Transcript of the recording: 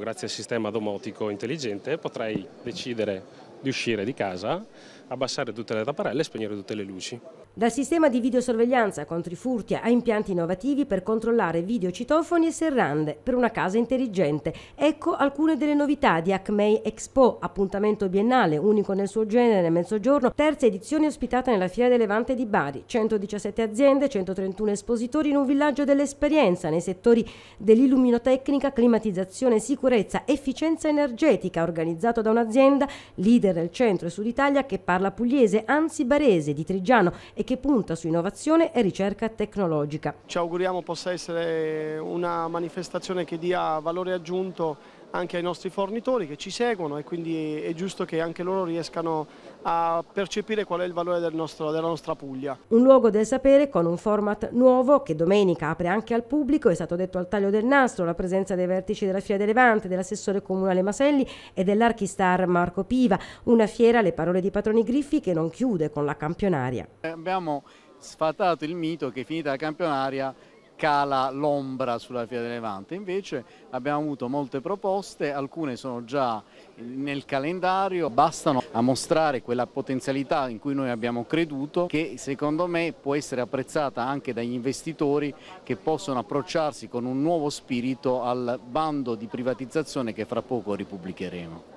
Grazie al sistema domotico intelligente potrei decidere di uscire di casa abbassare tutte le tapparelle e spegnere tutte le luci. Dal sistema di videosorveglianza contro i furti a impianti innovativi per controllare videocitofoni e serrande per una casa intelligente. Ecco alcune delle novità di Acmei Expo, appuntamento biennale, unico nel suo genere nel mezzogiorno, terza edizione ospitata nella Fiera delle Levante di Bari. 117 aziende, 131 espositori in un villaggio dell'esperienza nei settori dell'illuminotecnica, climatizzazione, sicurezza, efficienza energetica, organizzato da un'azienda leader del centro e sud Italia che parla parla pugliese, anzi barese, di Trigiano e che punta su innovazione e ricerca tecnologica. Ci auguriamo possa essere una manifestazione che dia valore aggiunto anche ai nostri fornitori che ci seguono e quindi è giusto che anche loro riescano a percepire qual è il valore del nostro, della nostra Puglia. Un luogo del sapere con un format nuovo che domenica apre anche al pubblico, è stato detto al taglio del nastro, la presenza dei vertici della Fiera del Levante, dell'assessore comunale Maselli e dell'archistar Marco Piva, una fiera, le parole di Patroni Griffi, che non chiude con la campionaria. Abbiamo sfatato il mito che finita la campionaria cala l'ombra sulla Fiera del Levante. Invece abbiamo avuto molte proposte, alcune sono già nel calendario, bastano a mostrare quella potenzialità in cui noi abbiamo creduto che secondo me può essere apprezzata anche dagli investitori che possono approcciarsi con un nuovo spirito al bando di privatizzazione che fra poco ripubblicheremo.